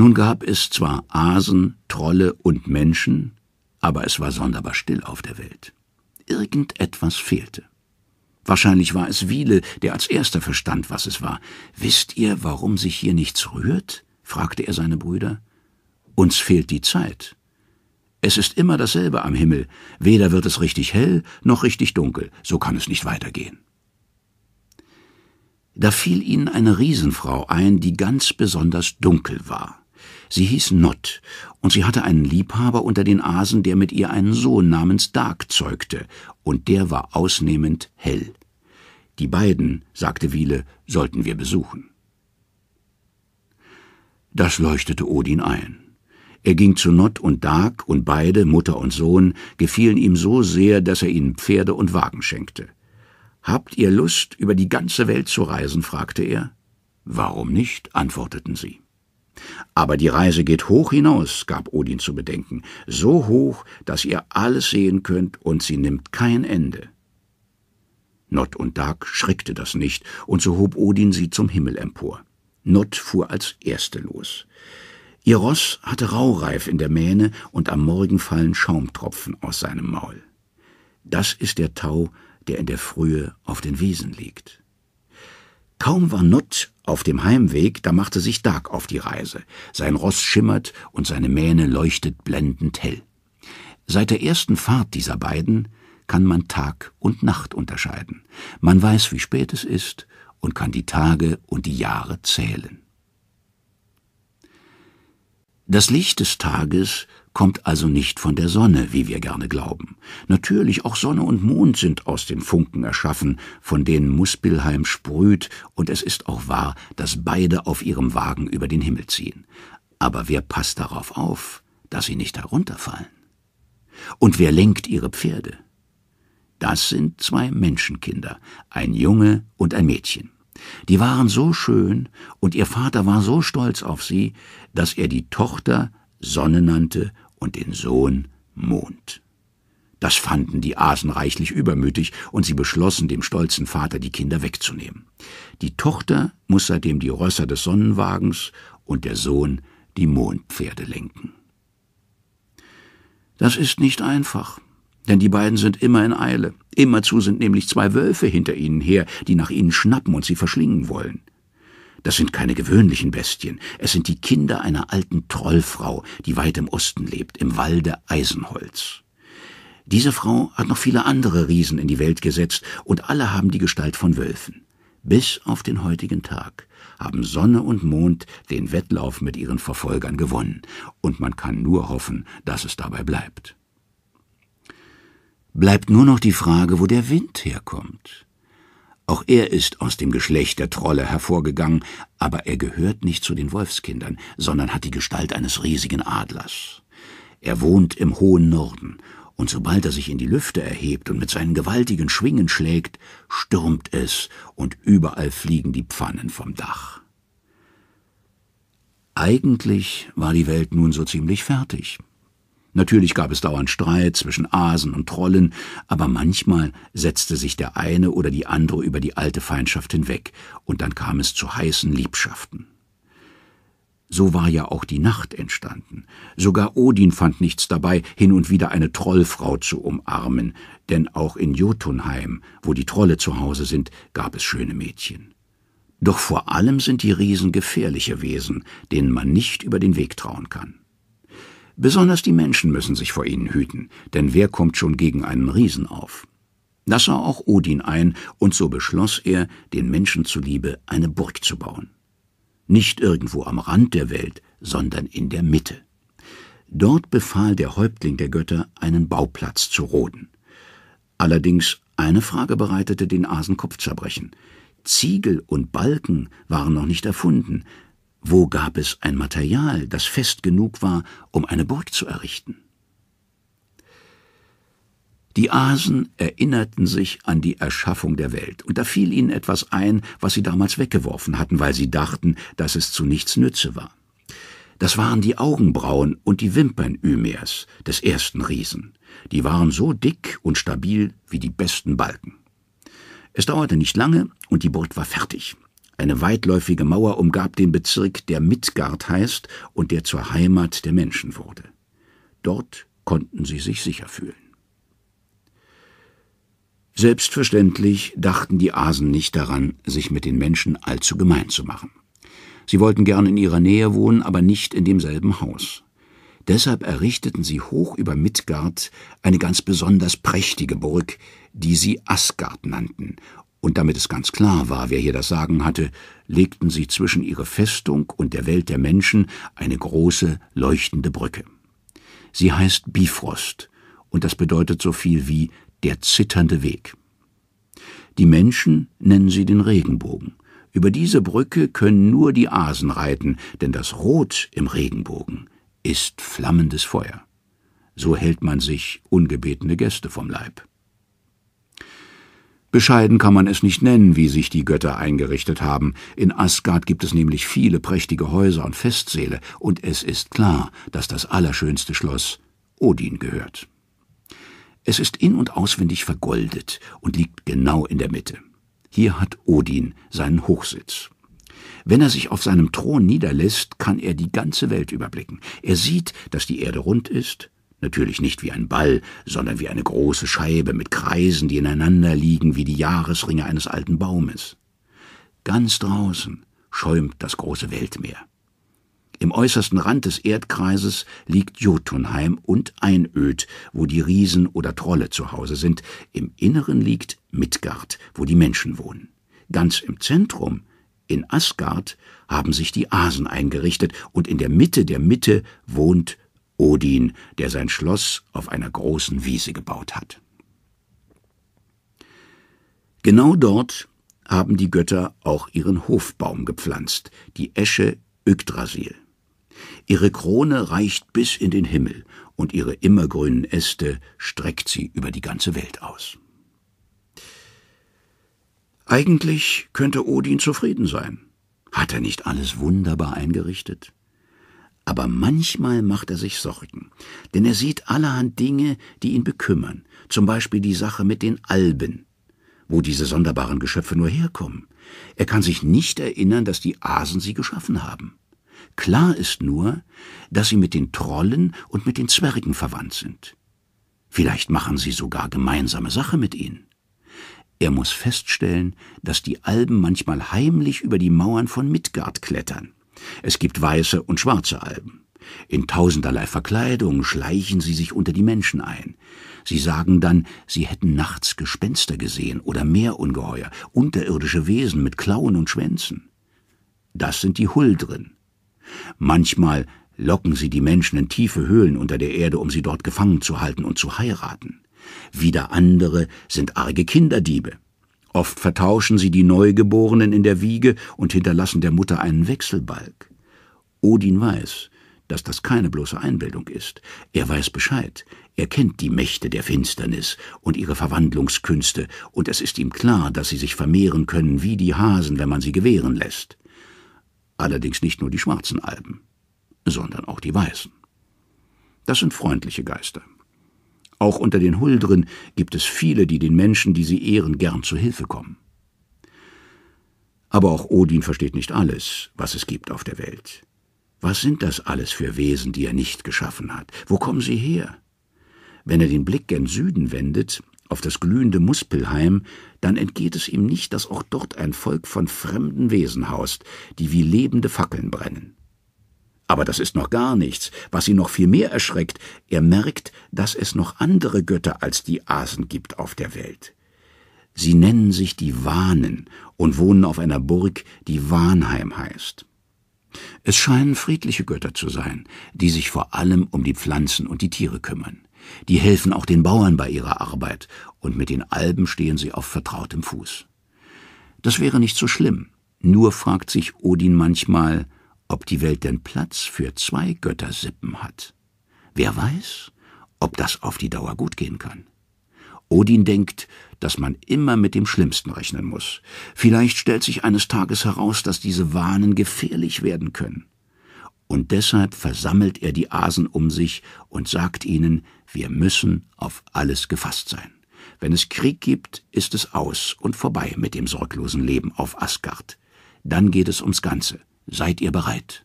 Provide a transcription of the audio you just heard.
Nun gab es zwar Asen, Trolle und Menschen, aber es war sonderbar still auf der Welt. Irgendetwas fehlte. Wahrscheinlich war es Wiele, der als erster verstand, was es war. Wisst ihr, warum sich hier nichts rührt? fragte er seine Brüder. Uns fehlt die Zeit. Es ist immer dasselbe am Himmel, weder wird es richtig hell noch richtig dunkel, so kann es nicht weitergehen. Da fiel ihnen eine Riesenfrau ein, die ganz besonders dunkel war. Sie hieß Nott, und sie hatte einen Liebhaber unter den Asen, der mit ihr einen Sohn namens Dag zeugte, und der war ausnehmend hell. Die beiden, sagte Wiele, sollten wir besuchen. Das leuchtete Odin ein. Er ging zu Nott und Dag, und beide, Mutter und Sohn, gefielen ihm so sehr, dass er ihnen Pferde und Wagen schenkte. Habt ihr Lust, über die ganze Welt zu reisen? fragte er. Warum nicht? antworteten sie. Aber die Reise geht hoch hinaus, gab Odin zu bedenken, so hoch, dass ihr alles sehen könnt, und sie nimmt kein Ende. Not und Dag schreckte das nicht, und so hob Odin sie zum Himmel empor. Not fuhr als Erste los. Ihr Ross hatte Raureif in der Mähne, und am Morgen fallen Schaumtropfen aus seinem Maul. Das ist der Tau, der in der Frühe auf den Wiesen liegt. Kaum war Nutt auf dem Heimweg, da machte sich Dag auf die Reise. Sein Ross schimmert und seine Mähne leuchtet blendend hell. Seit der ersten Fahrt dieser beiden kann man Tag und Nacht unterscheiden. Man weiß, wie spät es ist und kann die Tage und die Jahre zählen. Das Licht des Tages kommt also nicht von der Sonne, wie wir gerne glauben. Natürlich, auch Sonne und Mond sind aus den Funken erschaffen, von denen Muspelheim sprüht, und es ist auch wahr, dass beide auf ihrem Wagen über den Himmel ziehen. Aber wer passt darauf auf, dass sie nicht herunterfallen? Und wer lenkt ihre Pferde? Das sind zwei Menschenkinder, ein Junge und ein Mädchen. Die waren so schön und ihr Vater war so stolz auf sie, dass er die Tochter Sonne nannte und den Sohn Mond. Das fanden die Asen reichlich übermütig, und sie beschlossen, dem stolzen Vater die Kinder wegzunehmen. Die Tochter muss seitdem die Rösser des Sonnenwagens und der Sohn die Mondpferde lenken. Das ist nicht einfach, denn die beiden sind immer in Eile. Immerzu sind nämlich zwei Wölfe hinter ihnen her, die nach ihnen schnappen und sie verschlingen wollen. Das sind keine gewöhnlichen Bestien, es sind die Kinder einer alten Trollfrau, die weit im Osten lebt, im Walde Eisenholz. Diese Frau hat noch viele andere Riesen in die Welt gesetzt, und alle haben die Gestalt von Wölfen. Bis auf den heutigen Tag haben Sonne und Mond den Wettlauf mit ihren Verfolgern gewonnen, und man kann nur hoffen, dass es dabei bleibt. Bleibt nur noch die Frage, wo der Wind herkommt. Auch er ist aus dem Geschlecht der Trolle hervorgegangen, aber er gehört nicht zu den Wolfskindern, sondern hat die Gestalt eines riesigen Adlers. Er wohnt im hohen Norden, und sobald er sich in die Lüfte erhebt und mit seinen gewaltigen Schwingen schlägt, stürmt es, und überall fliegen die Pfannen vom Dach. Eigentlich war die Welt nun so ziemlich fertig. Natürlich gab es dauernd Streit zwischen Asen und Trollen, aber manchmal setzte sich der eine oder die andere über die alte Feindschaft hinweg, und dann kam es zu heißen Liebschaften. So war ja auch die Nacht entstanden. Sogar Odin fand nichts dabei, hin und wieder eine Trollfrau zu umarmen, denn auch in Jotunheim, wo die Trolle zu Hause sind, gab es schöne Mädchen. Doch vor allem sind die Riesen gefährliche Wesen, denen man nicht über den Weg trauen kann. Besonders die Menschen müssen sich vor ihnen hüten, denn wer kommt schon gegen einen Riesen auf? Das sah auch Odin ein, und so beschloss er, den Menschen zuliebe eine Burg zu bauen. Nicht irgendwo am Rand der Welt, sondern in der Mitte. Dort befahl der Häuptling der Götter, einen Bauplatz zu roden. Allerdings eine Frage bereitete den Asen Kopfzerbrechen. Ziegel und Balken waren noch nicht erfunden, wo gab es ein Material, das fest genug war, um eine Burg zu errichten? Die Asen erinnerten sich an die Erschaffung der Welt, und da fiel ihnen etwas ein, was sie damals weggeworfen hatten, weil sie dachten, dass es zu nichts nütze war. Das waren die Augenbrauen und die Wimpern Ymers, des ersten Riesen. Die waren so dick und stabil wie die besten Balken. Es dauerte nicht lange, und die Burg war fertig. Eine weitläufige Mauer umgab den Bezirk, der Midgard heißt und der zur Heimat der Menschen wurde. Dort konnten sie sich sicher fühlen. Selbstverständlich dachten die Asen nicht daran, sich mit den Menschen allzu gemein zu machen. Sie wollten gern in ihrer Nähe wohnen, aber nicht in demselben Haus. Deshalb errichteten sie hoch über Midgard eine ganz besonders prächtige Burg, die sie Asgard nannten und damit es ganz klar war, wer hier das Sagen hatte, legten sie zwischen ihre Festung und der Welt der Menschen eine große, leuchtende Brücke. Sie heißt Bifrost, und das bedeutet so viel wie der zitternde Weg. Die Menschen nennen sie den Regenbogen. Über diese Brücke können nur die Asen reiten, denn das Rot im Regenbogen ist flammendes Feuer. So hält man sich ungebetene Gäste vom Leib. Bescheiden kann man es nicht nennen, wie sich die Götter eingerichtet haben. In Asgard gibt es nämlich viele prächtige Häuser und Festsäle, und es ist klar, dass das allerschönste Schloss Odin gehört. Es ist in und auswendig vergoldet und liegt genau in der Mitte. Hier hat Odin seinen Hochsitz. Wenn er sich auf seinem Thron niederlässt, kann er die ganze Welt überblicken. Er sieht, dass die Erde rund ist, natürlich nicht wie ein Ball, sondern wie eine große Scheibe mit Kreisen, die ineinander liegen wie die Jahresringe eines alten Baumes. Ganz draußen schäumt das große Weltmeer. Im äußersten Rand des Erdkreises liegt Jotunheim und Einöd, wo die Riesen oder Trolle zu Hause sind. Im Inneren liegt Midgard, wo die Menschen wohnen. Ganz im Zentrum, in Asgard, haben sich die Asen eingerichtet und in der Mitte der Mitte wohnt Odin, der sein Schloss auf einer großen Wiese gebaut hat. Genau dort haben die Götter auch ihren Hofbaum gepflanzt, die Esche Yggdrasil. Ihre Krone reicht bis in den Himmel und ihre immergrünen Äste streckt sie über die ganze Welt aus. Eigentlich könnte Odin zufrieden sein. Hat er nicht alles wunderbar eingerichtet? Aber manchmal macht er sich Sorgen, denn er sieht allerhand Dinge, die ihn bekümmern, zum Beispiel die Sache mit den Alben, wo diese sonderbaren Geschöpfe nur herkommen. Er kann sich nicht erinnern, dass die Asen sie geschaffen haben. Klar ist nur, dass sie mit den Trollen und mit den Zwergen verwandt sind. Vielleicht machen sie sogar gemeinsame Sache mit ihnen. Er muss feststellen, dass die Alben manchmal heimlich über die Mauern von Midgard klettern. Es gibt weiße und schwarze Alben. In tausenderlei Verkleidung schleichen sie sich unter die Menschen ein. Sie sagen dann, sie hätten nachts Gespenster gesehen oder Meerungeheuer, unterirdische Wesen mit Klauen und Schwänzen. Das sind die Huldren. Manchmal locken sie die Menschen in tiefe Höhlen unter der Erde, um sie dort gefangen zu halten und zu heiraten. Wieder andere sind arge Kinderdiebe. Oft vertauschen sie die Neugeborenen in der Wiege und hinterlassen der Mutter einen Wechselbalg. Odin weiß, dass das keine bloße Einbildung ist. Er weiß Bescheid, er kennt die Mächte der Finsternis und ihre Verwandlungskünste, und es ist ihm klar, dass sie sich vermehren können wie die Hasen, wenn man sie gewähren lässt. Allerdings nicht nur die schwarzen Alben, sondern auch die weißen. Das sind freundliche Geister. Auch unter den Huldren gibt es viele, die den Menschen, die sie ehren, gern zu Hilfe kommen. Aber auch Odin versteht nicht alles, was es gibt auf der Welt. Was sind das alles für Wesen, die er nicht geschaffen hat? Wo kommen sie her? Wenn er den Blick gen Süden wendet, auf das glühende Muspelheim, dann entgeht es ihm nicht, dass auch dort ein Volk von fremden Wesen haust, die wie lebende Fackeln brennen. Aber das ist noch gar nichts. Was ihn noch viel mehr erschreckt, er merkt, dass es noch andere Götter als die Asen gibt auf der Welt. Sie nennen sich die Wahnen und wohnen auf einer Burg, die Wahnheim heißt. Es scheinen friedliche Götter zu sein, die sich vor allem um die Pflanzen und die Tiere kümmern. Die helfen auch den Bauern bei ihrer Arbeit, und mit den Alben stehen sie auf vertrautem Fuß. Das wäre nicht so schlimm, nur fragt sich Odin manchmal, ob die Welt denn Platz für zwei Göttersippen hat. Wer weiß, ob das auf die Dauer gut gehen kann. Odin denkt, dass man immer mit dem Schlimmsten rechnen muss. Vielleicht stellt sich eines Tages heraus, dass diese Wahnen gefährlich werden können. Und deshalb versammelt er die Asen um sich und sagt ihnen, wir müssen auf alles gefasst sein. Wenn es Krieg gibt, ist es aus und vorbei mit dem sorglosen Leben auf Asgard. Dann geht es ums Ganze, Seid ihr bereit?